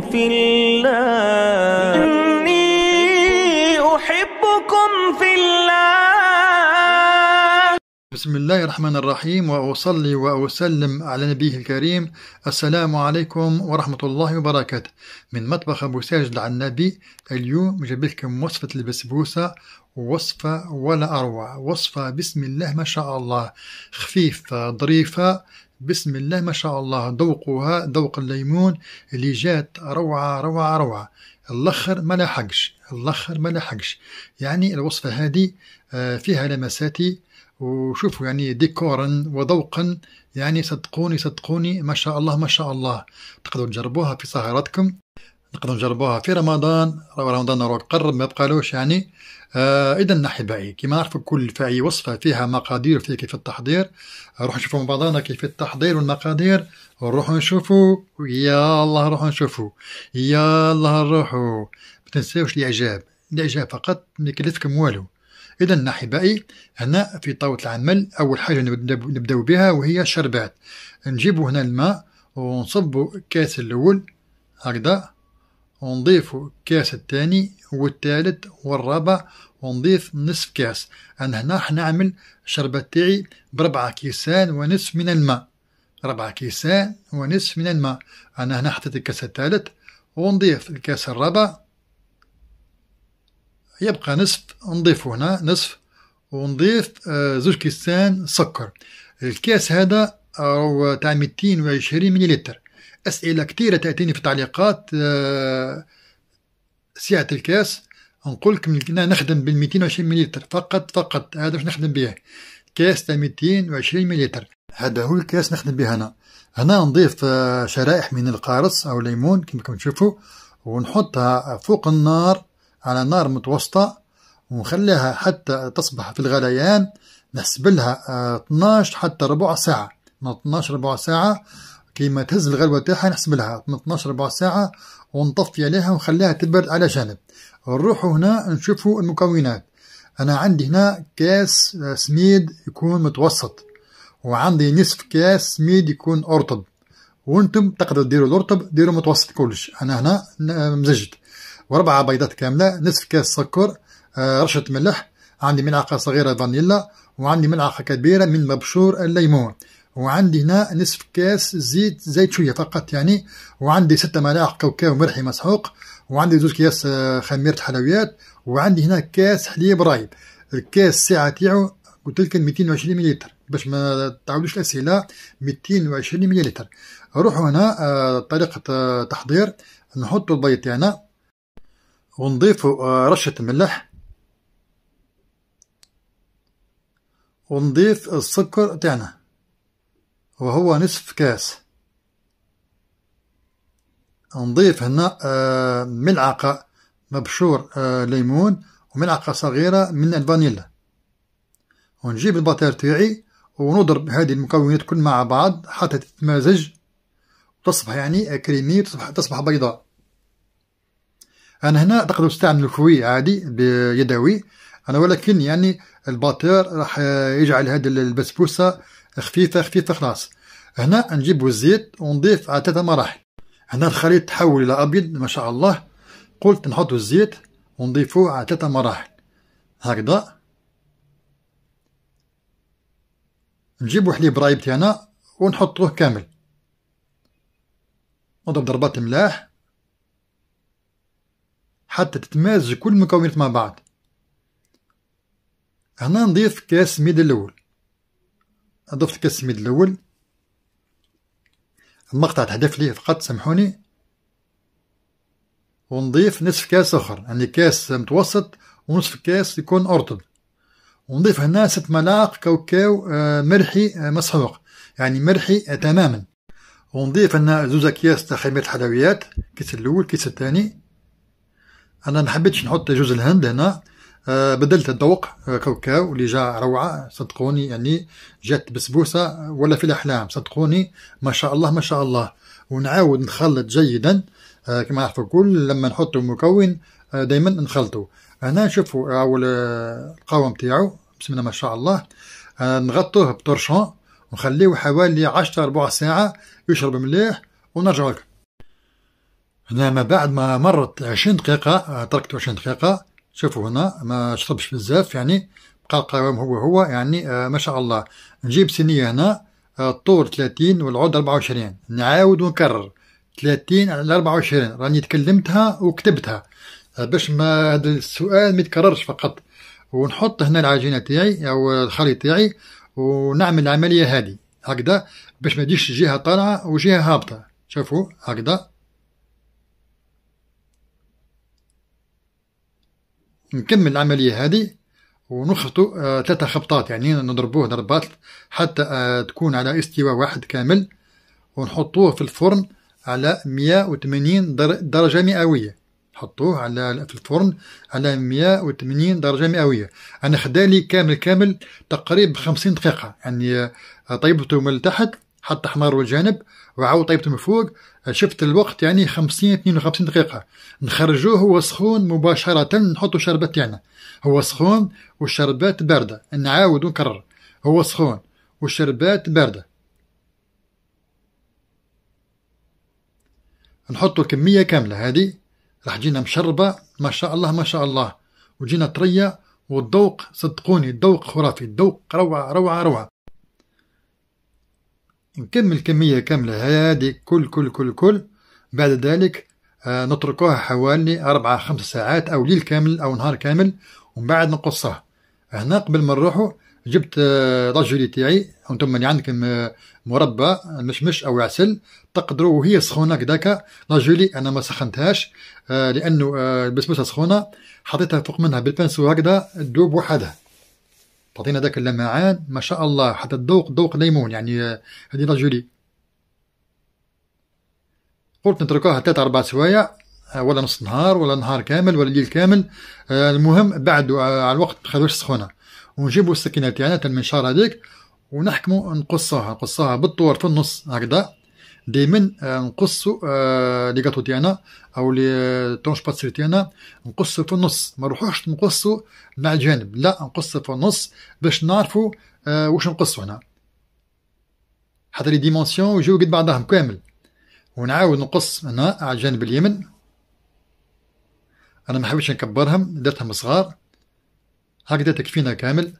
في الله إني أحبكم في الله بسم الله الرحمن الرحيم وأصلي وأسلم على نبيه الكريم السلام عليكم ورحمة الله وبركاته من مطبخ أبو ساجد على النبي اليوم جبلكم لكم وصفة البسبوسة وصفة ولا أروع وصفة بسم الله ما شاء الله خفيفة ظريفة بسم الله ما شاء الله ذوقها ذوق الليمون اللي جات روعة روعة روعة الاخر ما لحقش الاخر ما لحقش يعني الوصفة هذه آه، فيها لمساتي وشوفوا يعني ديكورا وذوقا يعني صدقوني صدقوني ما شاء الله ما شاء الله تقدروا تجربوها في سهراتكم نقدر نجربوها في رمضان رمضان راه قرب ما بقالوش يعني آه اذا بعي كما نعرفوا كل في وصفه فيها مقادير وفيها كيف التحضير نروح نشوفوا مع بعضنا كيف التحضير والمقادير ونروحوا نشوفوا يا الله نروحوا نشوفوا يا الله نروحوا ما تنساوش الاعجاب الاعجاب فقط ما يكلفكم والو اذا نحي بعي هنا في طاوله العمل اول حاجه نبداو بها وهي الشربات نجيبوا هنا الماء ونصبوا الكاس الاول هكذا ونضيف كاس الثاني والثالث والرابع ونضيف نصف كاس أنا هنا حنعمل الشربة تاعي بربعة كيسان ونصف من الماء ربعة كيسان ونصف من الماء أنا هنا حطيت الكاس الثالث ونضيف الكاس الرابع يبقى نصف نضيفه هنا نصف ونضيف آه، زوج كيسان سكر الكاس هذا هو تاع وعشرين مليلتر أسئلة كثيرة تأتيني في التعليقات آه، سعة الكاس نقول لكم نخدم بال 220 مليلتر فقط فقط هذا باش نخدم به كاس تاع 220 مليلتر هذا هو الكاس نخدم به أنا هنا نضيف آه، شرائح من القارص أو ليمون كما تشوفوا ونحطها فوق النار على نار متوسطة ونخليها حتى تصبح في الغليان نحسب لها 12 آه، حتى ربع ساعة من 12 ربع ساعة كيما تهز الغلوه تاعها نحسب لها من 12 ربع ساعه ونطفي عليها ونخليها تبرد على جانب نروحو هنا نشوفو المكونات انا عندي هنا كاس آه، سميد يكون متوسط وعندي نصف كاس سميد يكون ارطب وانتم تقدروا ديروا الارطب ديروا متوسط كلش انا هنا آه، مزجت وربعه بيضات كامله نصف كاس سكر آه، رشه ملح عندي ملعقه صغيره فانيلا وعندي ملعقه كبيره من مبشور الليمون وعندي هنا نصف كاس زيت زيت شوية فقط يعني وعندي ستة ملاعق كاوكاو مرحي مسحوق وعندي زوج كياس آه، خميرة حلويات وعندي هنا كاس حليب رايب الكاس الساعة تاعو قلت لك 220 مليلتر باش ما تعاودوش الأسئلة 220 مليلتر نروحو هنا آه، طريقة آه، تحضير نحطو البيض تاعنا ونضيفو رشة ملح ونضيف السكر تاعنا وهو نصف كاس نضيف هنا آه، ملعقة مبشور آه، ليمون وملعقة صغيرة من الفانيلا ونجيب الباتير تاعي ونضرب هذه المكونات كل مع بعض حتى تتمازج وتصبح يعني كريمية تصبح, تصبح بيضاء أنا هنا تقدر تستعمل الفوي عادي بيدوي أنا ولكن يعني الباتير راح يجعل هذه البسبوسة خفيفة خفيفة خلاص هنا نجيبو الزيت ونضيف على ثلاثة مراحل هنا الخليط تحول إلى أبيض ما شاء الله قلت نحطو الزيت ونضيفه على ثلاثة مراحل هكذا نجيبو حليب رايب تاعنا ونحطه كامل نضرب ضربات ملاح حتى تتمازج كل المكونات مع بعض هنا نضيف كاس ميد الأول ضفت كاس السميد الأول المقطع تحدف ليه فقط سامحوني ونضيف نصف كاس آخر يعني كاس متوسط ونصف كاس يكون أرطب ونضيف هنا ست ملاعق كاوكاو آه، مرحي آه، مسحوق يعني مرحي آه، تماما ونضيف هنا زوز أكياس تاع خميرة الحلويات كيس الأول كيس الثاني أنا حبيتش نحط جوز الهند هنا آه، بدلت الذوق آه، كوكاو اللي جا روعة صدقوني يعني جات بسبوسة ولا في الأحلام صدقوني ما شاء الله ما شاء الله ونعاود نخلط جيدا آه، كما عرفوا الكل لما نحط مكون دائما نخلطوا هنا نشوفوا أول القوام تاعو بسم الله ما شاء الله نغطوه بطرشون ونخليه حوالي 10 ربع ساعة يشرب مليح ونرجع لكم هنا ما بعد ما مرت 20 دقيقة تركت 20 دقيقة شوفوا هنا ما شربش بزاف يعني بقى القوام هو هو يعني آه ما شاء الله نجيب سنية هنا آه الطول 30 والعود 24 نعاود ونكرر 30 على 24 راني تكلمتها وكتبتها آه باش ما هذا السؤال ما يتكررش فقط ونحط هنا العجينة تاعي أو الخليط تاعي ونعمل العملية هذه هكذا باش ما تجيش جهة طالعة وجهة هابطة شوفوا هكذا نكمل العملية هذه ونخلطو آه، ثلاثة خبطات يعني نضربوه ضربات حتى آه، تكون على استواء واحد كامل ونحطوه في الفرن على 180 درجة مئوية حطوه على في الفرن على 180 درجة مئوية أنا خدالي كامل كامل تقريبا 50 دقيقة يعني آه، طيبته من تحت حط حمار والجانب وعاود طيبته من فوق شفت الوقت يعني 50 52 دقيقه نخرجوه هو سخون مباشره نحطوا شربات تاعنا هو سخون والشربات بارده نعاود ونكرر هو سخون والشربات بارده نحطوا الكميه كامله هذه راح تجينا مشربه ما شاء الله ما شاء الله وجينا طريه والذوق صدقوني الذوق خرافي الذوق روعه روعه روعه نكمل كمية كاملة هذه كل كل كل كل بعد ذلك آه، نتركوها حوالي أربعة خمس ساعات أو ليل كامل أو نهار كامل ومن بعد نقصها هنا قبل ما نروحوا جبت آه، لاجوري تاعي انتم اللي يعني عندكم آه، مربى مشمش او عسل تقدروا وهي سخونه كذاك لاجولي انا ما سخنتهاش لانه البسبوسه سخونه حطيتها فوق منها بالبانسو هكذا تذوب وحدها تعطينا ذاك اللمعان ما شاء الله حتى الذوق ذوق ليمون يعني آه، هذه لا جولي قلت نتركوها ثلاث أربع سوايع آه، ولا نص نهار ولا نهار كامل ولا ليل كامل آه، المهم بعد على الوقت خلوش سخونه ونجيبوا السكينه تاعنا تاع المنشار هذيك ونحكموا نقصوها نقصوها بالطور في النص هكذا دائما آه، نقص آه، لي جاتو ديالنا او لي آه، طونش باتسري ديالنا نقص في النص ما نروحوش نقصوا مع الجانب لا نقص في النص باش نعرفوا واش نقصو هنا حتى لي ديمونسيون يجيو قد بعضهم كامل ونعاود نقص هنا على الجانب اليمن انا ما حبيتش نكبرهم درتهم صغار هكذا تكفينا كامل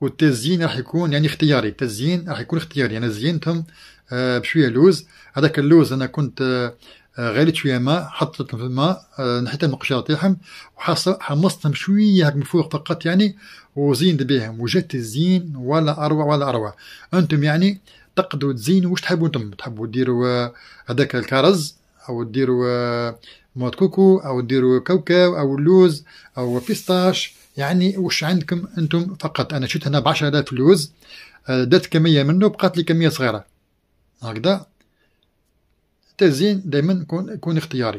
والتزيين راح يكون يعني اختياري التزيين راح يكون اختياري انا زينتهم آه، بشويه لوز هذاك اللوز انا كنت آه، آه، غليت شويه ماء حطيتهم في الماء نحيت المقشره تاعهم وحمصتهم شويه هك من فوق فقط يعني وزينت بهم وجدت الزين ولا اروع ولا اروع انتم يعني تقدروا تزينوا واش تحبوا انتم تحبوا ديروا هذاك الكرز او ديروا مواد كوكو او ديروا كاوكاو او اللوز او بيستاش يعني وش عندكم انتم فقط انا شفت هنا ب 10000 لوز درت كميه منه بقات لي كميه صغيره هكذا التزيين دائما يكون يكون اختياري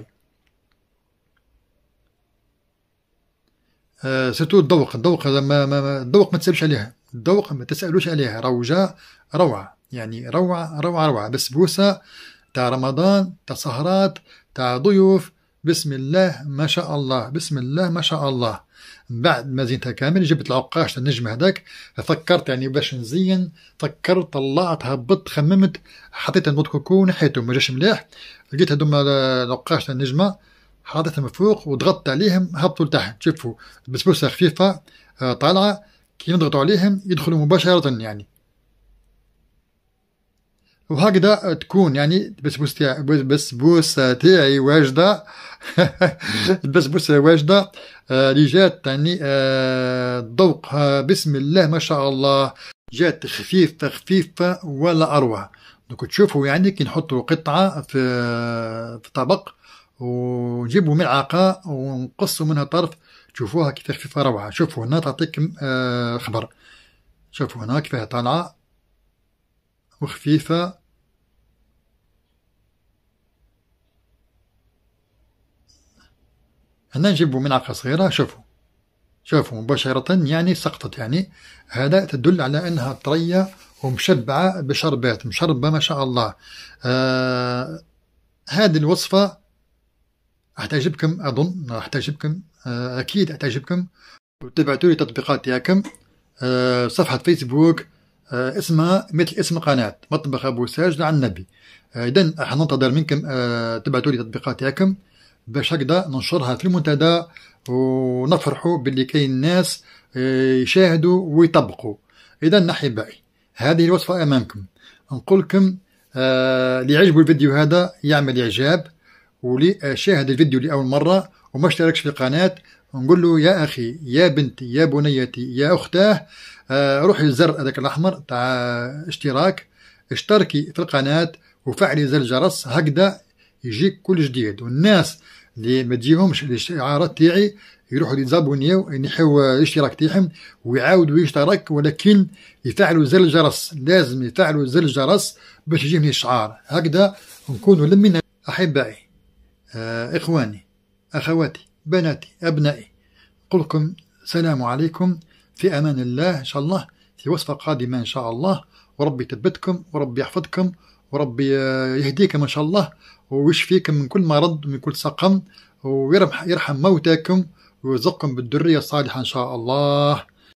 سيتو آه، سيرتو الذوق الذوق ما ما الذوق ما تسالوش عليها الذوق ما تسالوش عليها روجة روعه يعني روعه روعه روعه بسبوسه تاع رمضان تاع سهرات تاع ضيوف بسم الله ما شاء الله بسم الله ما شاء الله من بعد ما زينتها كامل جبت العقاش للنجم هذاك فكرت يعني باش نزين فكرت طلعت هبطت خممت حطيت نوت كوكو نحيته ما جاش مليح لقيت هذوما العقاش للنجمه حطيتهم فوق وضغطت عليهم هبطوا لتحت شوفوا بسبوسه خفيفه طالعه كي نضغطوا عليهم يدخلوا مباشره يعني وهكذا تكون يعني البسبوسه تاعي البسبوسه تاعي واجده البسبوسه واجده اللي آه، جات يعني ذوقها آه، آه، بسم الله ما شاء الله جات خفيفه خفيفه ولا اروع دوك تشوفوا يعني كي نحطوا قطعه في في طبق ونجيبوا ملعقه ونقصوا منها طرف تشوفوها كيف خفيفه روعه شوفوا هنا تعطيكم خبر شوفوا هنا كيفاه طالعه وخفيفة هنا نجيبوا ملعقة صغيرة شوفوا شوفوا مباشرة يعني سقطت يعني هذا تدل على أنها طرية ومشبعة بشربات مشربة ما شاء الله آه هذه الوصفة راح تعجبكم أظن راح تعجبكم آه أكيد راح تعجبكم وتبعتوا لي تطبيقات ياكم آه صفحة فيسبوك آه اسمها مثل اسم قناة مطبخ أبو ساجد عن النبي إذا آه راح ننتظر منكم آه تبعتوا لي ياكم تاعكم باش هكذا ننشرها في المنتدى ونفرحوا باللي كاين الناس آه، يشاهدوا ويطبقوا اذا احبائي هذه الوصفه امامكم نقول لكم آه اللي الفيديو هذا يعمل اعجاب واللي شاهد الفيديو لاول مره وما اشتركش في القناه نقول له يا اخي يا بنتي يا بنيتي يا اختاه آه روحي الزر هذاك الاحمر تاع اشتراك اشتركي في القناه وفعلي زر الجرس هكذا يجيك كل جديد والناس اللي ما تجيهمش الاشعارات تاعي يروحوا يتزابونيو ينحيو الاشتراك تاعهم ويعاودوا يشترك ولكن يفعلوا زر الجرس لازم يفعلوا زر الجرس باش يجيهم الاشعار هكذا نكونوا لمنا احبائي آه اخواني اخواتي بناتي ابنائي نقول لكم عليكم في امان الله ان شاء الله في وصفه قادمه ان شاء الله وربي يثبتكم وربي يحفظكم وربي يهديكم إن شاء الله ويشفيكم من كل مرض من كل سقم ويرحم موتاكم ويرزقكم بالذرية الصالحة إن شاء الله